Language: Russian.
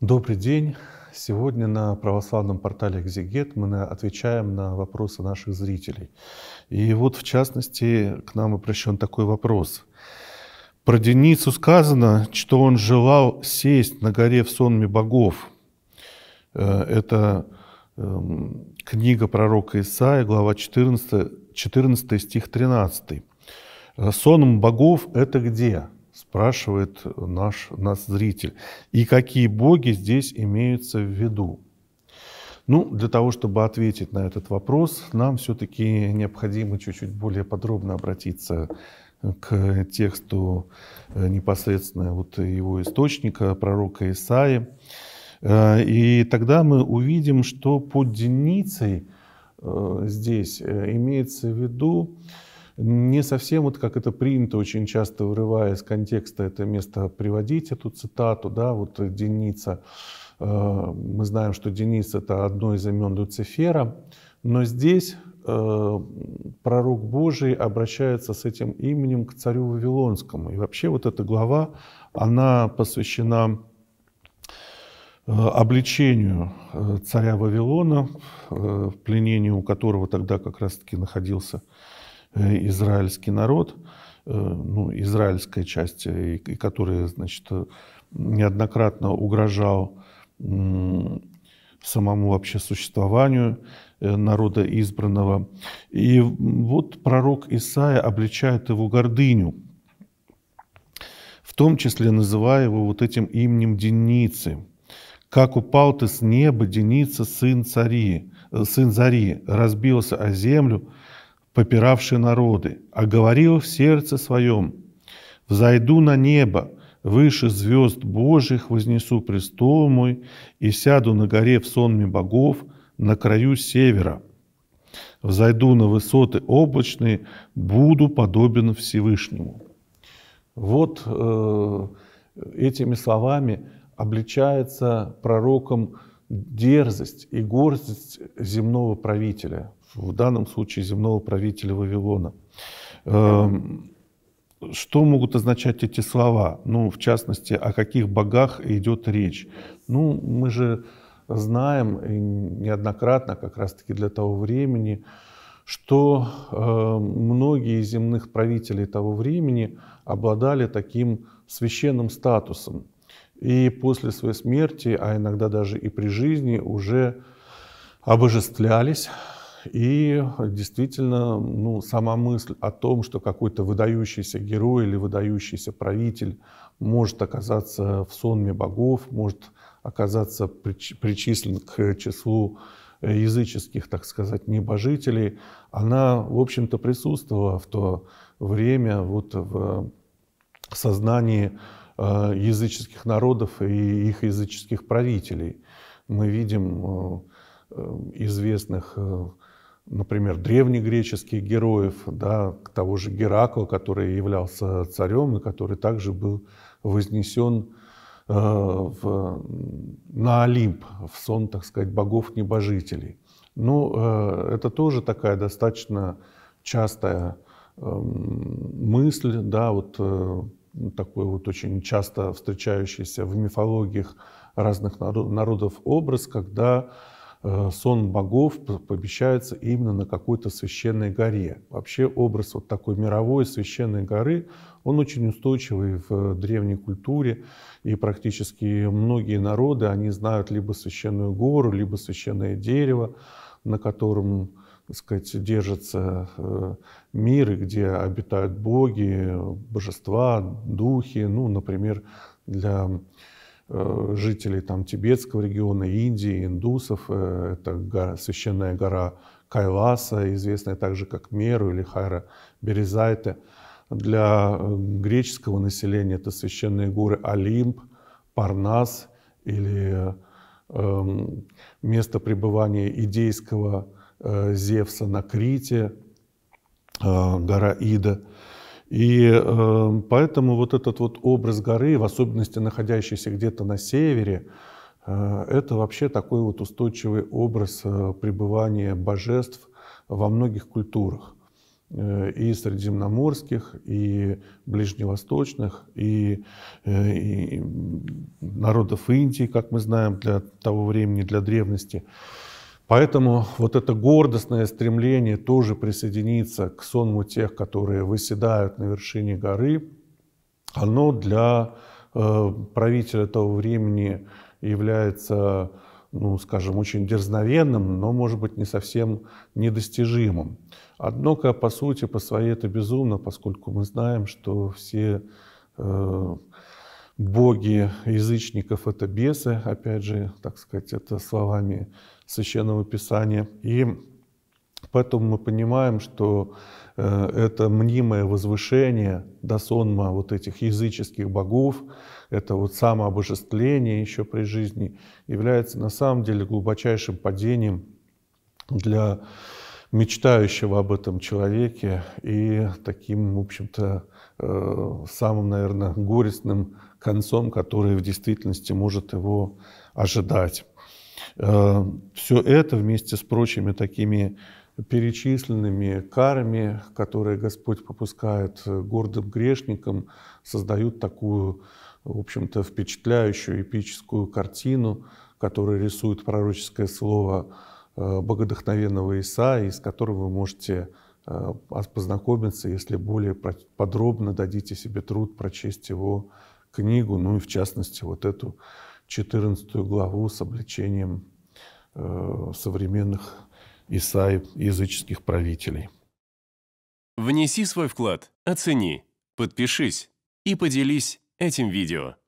Добрый день. Сегодня на православном портале «Экзегет» мы отвечаем на вопросы наших зрителей. И вот, в частности, к нам обращен такой вопрос. Про Деницу сказано, что он желал сесть на горе в сонме богов. Э, это эм, книга пророка Исаия, глава 14, 14 стих 13. «Э, «Соном богов» — это где? спрашивает наш, наш зритель. И какие боги здесь имеются в виду? Ну, для того, чтобы ответить на этот вопрос, нам все-таки необходимо чуть-чуть более подробно обратиться к тексту э, непосредственно вот его источника, пророка Исаи. Э, и тогда мы увидим, что под деницей э, здесь имеется в виду не совсем, вот как это принято очень часто, вырывая из контекста это место, приводить эту цитату, да, вот Деница. Э, мы знаем, что Денис – это одно из имен Люцифера, но здесь э, пророк Божий обращается с этим именем к царю Вавилонскому. И вообще вот эта глава, она посвящена э, обличению царя Вавилона, в пленении у которого тогда как раз-таки находился Э, израильский народ, э, ну, израильская часть, и, и который, значит, э, неоднократно угрожал самому вообще существованию народа избранного. И вот пророк Исаия обличает его гордыню, в том числе называя его вот этим именем Деницы. «Как упал ты с неба, Деница, сын, цари, сын Зари, разбился о землю, попиравший народы, а говорил в сердце своем, «Взойду на небо, выше звезд Божьих вознесу престол мой и сяду на горе в сонме богов на краю севера. Взойду на высоты облачные, буду подобен Всевышнему». Вот э, этими словами обличается пророком дерзость и гордость земного правителя – в данном случае земного правителя Вавилона. Э, что могут означать эти слова? Ну, в частности, о каких богах идет речь? Ну, мы же знаем неоднократно, как раз-таки для того времени, что э, многие земных правителей того времени обладали таким священным статусом. И после своей смерти, а иногда даже и при жизни, уже обожествлялись и действительно, ну, сама мысль о том, что какой-то выдающийся герой или выдающийся правитель может оказаться в сонме богов, может оказаться причислен к числу э, языческих, так сказать, небожителей, она, в общем-то, присутствовала в то время вот в сознании э, языческих народов и их языческих правителей. Мы видим э, известных например, древнегреческих героев, да, того же Геракла, который являлся царем и который также был вознесен э, в, на Олимп, в сон, так сказать, богов-небожителей. Ну, э, это тоже такая достаточно частая э, мысль, да, вот э, такой вот очень часто встречающийся в мифологиях разных народов образ, когда Э, сон богов помещается именно на какой-то священной горе. Вообще образ вот такой мировой священной горы, он очень устойчивый в э, древней культуре, и практически многие народы, они знают либо священную гору, либо священное дерево, на котором так сказать, держится э, мир, где обитают боги, божества, духи. Ну, например, для Э, жителей там, тибетского региона, Индии, индусов. Э, это гора, священная гора Кайласа, известная также как Меру или Хайра Березайте. Для э, греческого населения это священные горы Олимп, Парнас или э, эм, место пребывания идейского э, Зевса на Крите, э, гора Ида – и э, поэтому вот этот вот образ горы, в особенности находящийся где-то на севере, э, это вообще такой вот устойчивый образ э, пребывания божеств во многих культурах. Э, и средиземноморских, и ближневосточных, и, э, и народов Индии, как мы знаем, для того времени, для древности. Э, Поэтому вот это гордостное стремление тоже присоединиться к сонму тех, которые выседают на вершине горы, оно для э, правителя того времени является, ну, скажем, очень дерзновенным, но, может быть, не совсем недостижимым. Однако, по сути, по своей это безумно, поскольку мы знаем, что все э, боги язычников – это бесы, опять же, так сказать, это словами Священного Писания. И поэтому мы понимаем, что э, это мнимое возвышение до сонма вот этих языческих богов, это вот самообожествление еще при жизни является на самом деле глубочайшим падением для мечтающего об этом человеке и таким, в общем-то, э, самым, наверное, горестным концом, который в действительности может его ожидать. Э, Все это вместе с прочими такими перечисленными карами, которые Господь попускает э, гордым грешникам, создают такую, в общем-то, впечатляющую эпическую картину, которую рисует пророческое слово Э, богодохновенного Иса, из которого вы можете э, познакомиться, если более подробно дадите себе труд прочесть его книгу, ну и в частности вот эту 14 главу с обличением э, современных Исаи языческих правителей. Внеси свой вклад, оцени, подпишись и поделись этим видео.